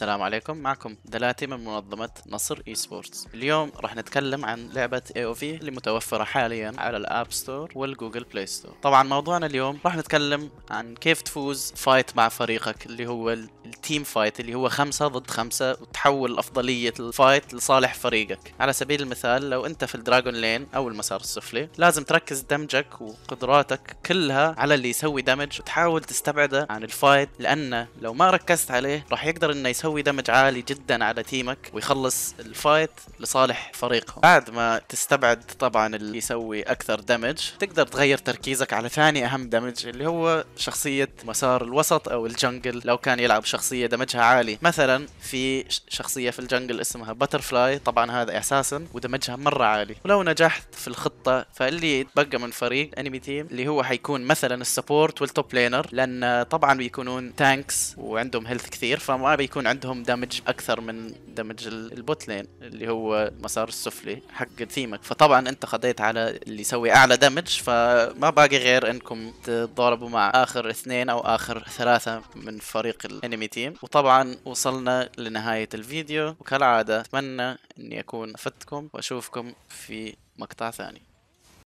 السلام عليكم معكم دلاتي من منظمة نصر اي سبورتس اليوم راح نتكلم عن لعبة اي او في اللي متوفرة حاليا على الاب ستور والجوجل بلاي ستور طبعا موضوعنا اليوم راح نتكلم عن كيف تفوز فايت مع فريقك اللي هو التيم فايت اللي هو خمسة ضد خمسة وتحول أفضلية الفايت لصالح فريقك على سبيل المثال لو انت في الدراجون لين او المسار السفلي لازم تركز دمجك وقدراتك كلها على اللي يسوي دمج وتحاول تستبعده عن الفايت لانه لو ما ركزت عليه راح يقدر انه يسوي يسوي دمج عالي جدا على تيمك ويخلص الفايت لصالح فريقه بعد ما تستبعد طبعا اللي يسوي اكثر دمج تقدر تغير تركيزك على ثاني اهم دمج اللي هو شخصيه مسار الوسط او الجنجل لو كان يلعب شخصيه دمجها عالي مثلا في شخصيه في الجنجل اسمها باترفلاي طبعا هذا اساسا ودمجها مره عالي ولو نجحت في الخطه فاللي يتبقى من فريق انمي تيم اللي هو حيكون مثلا السبورت والتوب لينر لان طبعا بيكونون تانكس وعندهم هيلث كثير فما بيكون عندهم عندهم دمج اكثر من دمج البوت لين اللي هو المسار السفلي حق ثيمك فطبعا انت خديت على اللي يسوي اعلى دمج فما باقي غير انكم تتضاربوا مع اخر اثنين او اخر ثلاثه من فريق الانمي تيم وطبعا وصلنا لنهايه الفيديو وكالعاده اتمنى اني اكون افدتكم واشوفكم في مقطع ثاني